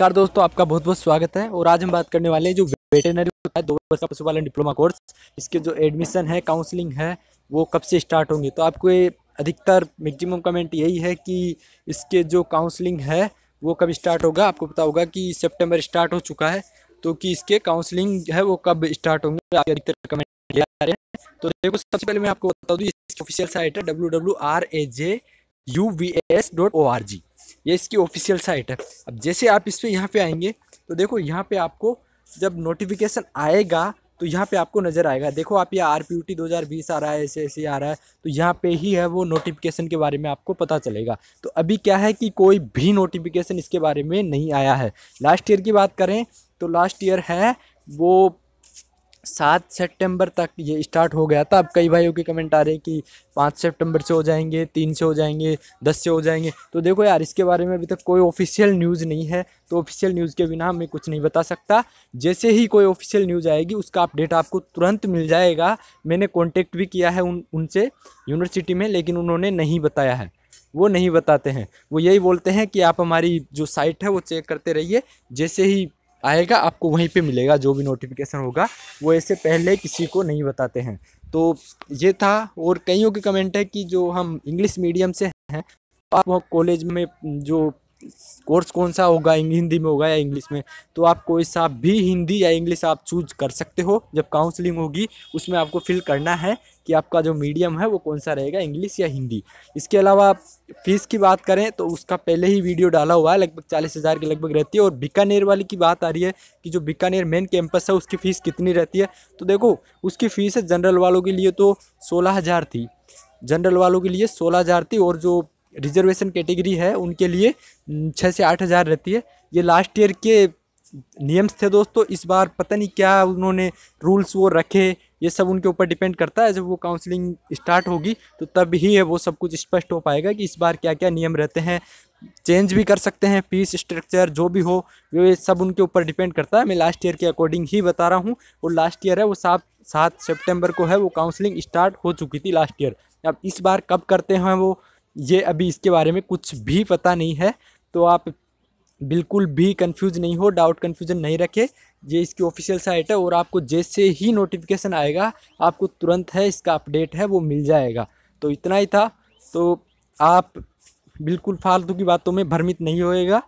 नमस्कार दोस्तों आपका बहुत बहुत स्वागत है और आज हम बात करने वाले हैं जो वेटेनरी होता है दो वर्ष का पशुपालन डिप्लोमा कोर्स इसके जो एडमिशन है काउंसलिंग है वो कब से स्टार्ट होंगे तो आपको ये अधिकतर मैक्सिमम कमेंट यही है कि इसके जो काउंसलिंग है वो कब स्टार्ट होगा आपको पता होगा कि सेप्टेम्बर स्टार्ट हो चुका है तो कि इसके काउंसलिंग है वो कब स्टार्ट होंगे अधिकतर कमेंट रहे हैं तो देखो सबसे पहले मैं आपको बता दूँ इसकी ऑफिशियल साइट है W W R A J U V S dot O R G ये इसकी ऑफिशियल साइट है अब जैसे आप इस पर यहाँ पर आएंगे तो देखो यहाँ पर आपको जब नोटिफिकेशन आएगा तो यहाँ पे आपको नज़र आएगा देखो आप ये आर पी टी दो हज़ार बीस आ रहा है ऐसे ऐसे आ रहा है तो यहाँ पे ही है वो नोटिफिकेशन के बारे में आपको पता चलेगा तो अभी क्या है कि कोई भी नोटिफिकेशन इसके बारे में नहीं आया है लास्ट ईयर की बात करें तो लास्ट ईयर है वो सात सितंबर तक ये स्टार्ट हो गया था अब कई भाइयों के कमेंट आ रहे हैं कि पाँच सितंबर से हो जाएंगे तीन से हो जाएंगे दस से हो जाएंगे तो देखो यार इसके बारे में अभी तक कोई ऑफिशियल न्यूज़ नहीं है तो ऑफिशियल न्यूज़ के बिना मैं कुछ नहीं बता सकता जैसे ही कोई ऑफिशियल न्यूज़ आएगी उसका अपडेट आपको तुरंत मिल जाएगा मैंने कॉन्टेक्ट भी किया है उन उनसे यूनिवर्सिटी में लेकिन उन्होंने नहीं बताया है वो नहीं बताते हैं वो यही बोलते हैं कि आप हमारी जो साइट है वो चेक करते रहिए जैसे ही आएगा आपको वहीं पे मिलेगा जो भी नोटिफिकेशन होगा वो ऐसे पहले किसी को नहीं बताते हैं तो ये था और कईयों के कमेंट है कि जो हम इंग्लिश मीडियम से हैं आप कॉलेज में जो कोर्स कौन सा होगा हिंदी में होगा या इंग्लिश में तो आप कोई सा भी हिंदी या इंग्लिश आप चूज कर सकते हो जब काउंसलिंग होगी उसमें आपको फिल करना है कि आपका जो मीडियम है वो कौन सा रहेगा इंग्लिश या हिंदी इसके अलावा फीस की बात करें तो उसका पहले ही वीडियो डाला हुआ है लगभग चालीस हज़ार के लगभग रहती है और बीकानेर वाली की बात आ रही है कि जो बीकानेर मेन कैंपस है उसकी फ़ीस कितनी रहती है तो देखो उसकी फ़ीस है जनरल वालों के लिए तो सोलह हज़ार थी जनरल वालों के लिए सोलह हज़ार थी और जो रिजर्वेशन कैटेगरी है उनके लिए छः से आठ हज़ार रहती है ये लास्ट ईयर के नियम्स थे दोस्तों इस बार पता नहीं क्या उन्होंने रूल्स वो रखे ये सब उनके ऊपर डिपेंड करता है जब वो काउंसलिंग स्टार्ट होगी तो तब ही है वो सब कुछ स्पष्ट हो पाएगा कि इस बार क्या क्या नियम रहते हैं चेंज भी कर सकते हैं फीस स्ट्रक्चर जो भी हो ये सब उनके ऊपर डिपेंड करता है मैं लास्ट ईयर के अकॉर्डिंग ही बता रहा हूँ और लास्ट ईयर है वो सात सात सेप्टेम्बर को है वो काउंसलिंग स्टार्ट हो चुकी थी लास्ट ईयर अब इस बार कब करते हैं वो ये अभी इसके बारे में कुछ भी पता नहीं है तो आप बिल्कुल भी कंफ्यूज नहीं हो डाउट कंफ्यूजन नहीं रखें ये इसकी ऑफिशियल साइट है और आपको जैसे ही नोटिफिकेशन आएगा आपको तुरंत है इसका अपडेट है वो मिल जाएगा तो इतना ही था तो आप बिल्कुल फालतू की बातों में भ्रमित नहीं होएगा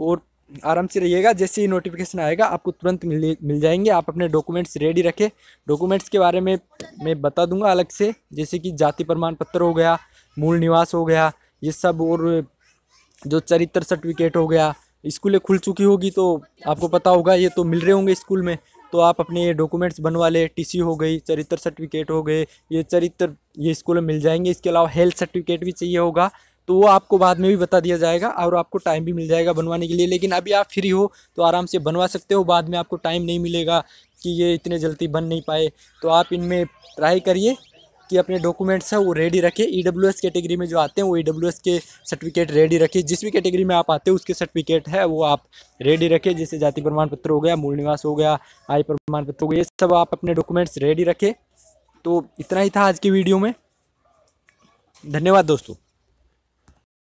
और आराम से रहिएगा जैसे ही नोटिफिकेशन आएगा आपको तुरंत मिल मिल जाएंगे आप अपने डॉक्यूमेंट्स रेडी रखें डॉक्यूमेंट्स के बारे में मैं बता दूंगा अलग से जैसे कि जाति प्रमाण पत्र हो गया मूल निवास हो गया ये सब और जो चरित्र सर्टिफिकेट हो गया स्कूलें खुल चुकी होगी तो आपको पता होगा ये तो मिल रहे होंगे स्कूल में तो आप अपने डॉक्यूमेंट्स बनवा लें टी हो गई चरित्र सर्टिफिकेट हो गए ये चरित्र ये स्कूल में मिल जाएंगे इसके अलावा हेल्थ सर्टिफिकेट भी चाहिए होगा तो वो आपको बाद में भी बता दिया जाएगा और आपको टाइम भी मिल जाएगा बनवाने के लिए लेकिन अभी आप फ्री हो तो आराम से बनवा सकते हो बाद में आपको टाइम नहीं मिलेगा कि ये इतने जल्दी बन नहीं पाए तो आप इनमें ट्राई करिए कि अपने डॉक्यूमेंट्स हैं वो रेडी रखें ई डब्ल्यू एस कैटेगरी में जो आते हैं वो ई डब्ल्यू एस के सर्टिफिकेट रेडी रखें जिस भी कैटेगरी में आप आते हो उसके सर्टिफिकेट है वो आप रेडी रखें जैसे जाति प्रमाण पत्र हो गया मूल निवास हो गया आय प्रमाण पत्र हो गया ये सब आप अपने डॉक्यूमेंट्स रेडी रखें तो इतना ही था आज की वीडियो में धन्यवाद दोस्तों